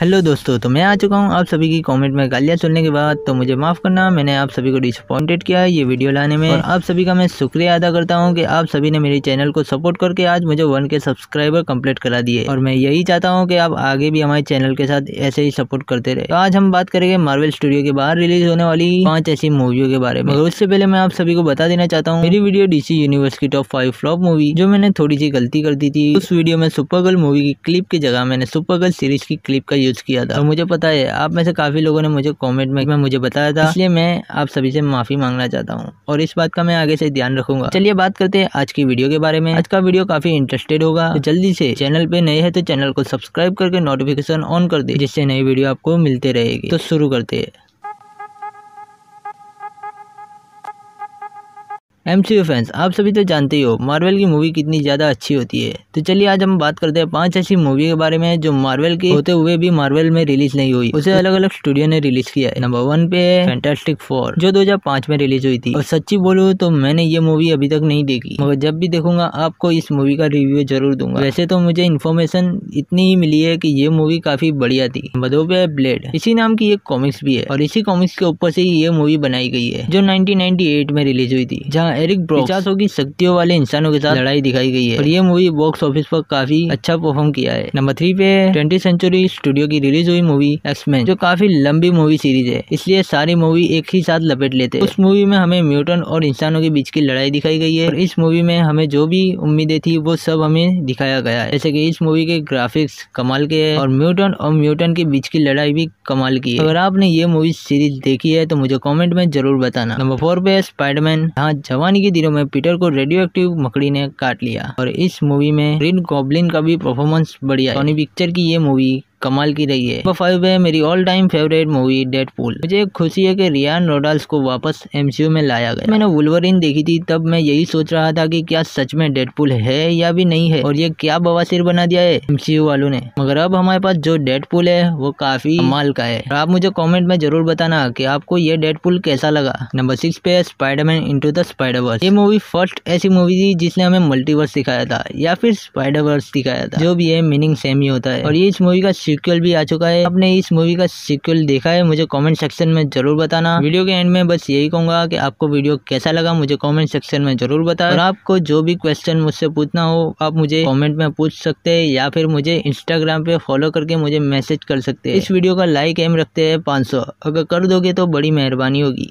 hello दोस्तों तो मैं आ चुका हूँ आप सभी की कमेंट में गालियाँ सुनने के बाद तो मुझे माफ़ करना मैंने आप सभी को डिसअपॉइंटेड किया है ये वीडियो लाने में और आप सभी का मैं शुक्रिया अदा करता हूँ कि आप सभी ने मेरे चैनल को सपोर्ट करके आज मुझे वन के सब्सक्राइबर कंप्लीट करा दिए और मैं यही चाहता हूँ कि आप आगे भी हमारे चैनल के साथ ऐसे ही सपोर्ट करते रहे तो आज हम बात करेंगे मार्वल स्टूडियो के बाहर रिलीज होने वाली पाँच ऐसी मूवियों के बारे में उससे पहले मैं आप सभी को बता देना चाहता हूँ मेरी वीडियो डीसी यूनिवर्स की टॉप फाइव फ्लॉप मूवी जो मैंने थोड़ी सी गलती कर दी थी उस वीडियो में सुपर गर्ल मूवी की क्लिप की जगह मैंने सुपर गर्ल सीरीज की क्लिप का यूज़ किया था और मुझे पता है आप में से काफ़ी लोगों ने मुझे कॉमेंट में मुझे बताया था इसलिए मैं आप सभी से माफ़ी मांगना चाहता हूँ और इस बात का मैं आगे से ध्यान रखूंगा चलिए बात करते हैं आज की वीडियो के बारे में आज का वीडियो काफ़ी इंटरेस्टेड होगा तो जल्दी से चैनल पे नए है तो चैनल को सब्सक्राइब करके नोटिफिकेशन ऑन कर दे जिससे नई वीडियो आपको मिलते रहेगी तो शुरू करते हैं एम सी फैंस आप सभी तो जानते ही हो मार्वल की मूवी कितनी ज़्यादा अच्छी होती है तो चलिए आज हम बात करते हैं पांच ऐसी मूवी के बारे में जो मार्वल के होते हुए भी मार्वल में रिलीज नहीं हुई उसे अलग अलग स्टूडियो ने रिलीज किया है नंबर वन पे है फैंटास्टिक फोर जो 2005 में रिलीज हुई थी और सच्ची बोलूँ तो मैंने ये मूवी अभी तक नहीं देखी मगर जब भी देखूंगा आपको इस मूवी का रिव्यू जरूर दूंगा वैसे तो मुझे इन्फॉर्मेशन इतनी ही मिली है की ये मूवी काफी बढ़िया थी दो पे है ब्लेड इसी नाम की एक कॉमिक्स भी है और इसी कॉमिक्स के ऊपर से ही ये मूवी बनाई गई है जो नाइनटीन में रिलीज हुई थी जहाँ एरिक ब्रो की शक्तियों वाले इंसानों के साथ लड़ाई दिखाई गई है और ये मूवी बॉक्स ऑफिस पर काफी अच्छा परफॉर्म किया है नंबर थ्री पे ट्वेंटी सेंचुरी स्टूडियो की रिलीज हुई मूवी एक्समैन जो काफी लंबी मूवी सीरीज है इसलिए सारी मूवी एक ही साथ लपेट लेते हैं उस मूवी में हमें म्यूटन और इंसानों के बीच की लड़ाई दिखाई गई है और इस मूवी में हमें जो भी उम्मीदें थी वो सब हमें दिखाया गया है जैसे कि इस मूवी के ग्राफिक्स कमाल के है और म्यूटन और म्यूटन के बीच की लड़ाई भी कमाल की है अगर आपने ये मूवी सीरीज देखी है तो मुझे कॉमेंट में जरूर बताना नंबर फोर पे स्पाइडरमैन यहाँ जवान जवानी के दिनों में पीटर को रेडियो एक्टिव मकड़ी ने काट लिया और इस मूवी में रिन गॉबलिन का भी परफॉर्मेंस बढ़िया सोनी पिक्चर की ये मूवी कमाल की रही है नंबर फाइव है मेरी all time favourite movie Deadpool मुझे खुशी है कि रियान रोडाल्स को वापस एमसीयू में लाया गया मैंने वुलवरिन देखी थी तब मैं यही सोच रहा था कि क्या सच में पुल है या भी नहीं है और ये क्या बवासीर बना दिया है एमसीयू वालों ने मगर अब हमारे पास जो पुल है वो काफी माल का है आप मुझे कॉमेंट में जरूर बताना की आपको ये पुल कैसा लगा नंबर सिक्स पे स्पाइडरमैन इंटू द स्पाइडरवर्स ये मूवी फर्स्ट ऐसी मूवी थी जिसने हमें मल्टीवर्स दिखाया था या फिर स्पाइडरवर्स दिखाया था जो भी है मीनिंग सेम ही होता है और ये इस मूवी का सीक्वल भी आ चुका है आपने इस मूवी का सीक्वल देखा है मुझे कमेंट सेक्शन में जरूर बताना वीडियो के एंड में बस यही कहूंगा कि आपको वीडियो कैसा लगा मुझे कमेंट सेक्शन में जरूर बताओ और आपको जो भी क्वेश्चन मुझसे पूछना हो आप मुझे कॉमेंट में पूछ सकते है या फिर मुझे इंस्टाग्राम पे फॉलो करके मुझे मैसेज कर सकते है इस वीडियो का लाइक एम रखते हैं सौ अगर कर दोगे तो बड़ी मेहरबानी होगी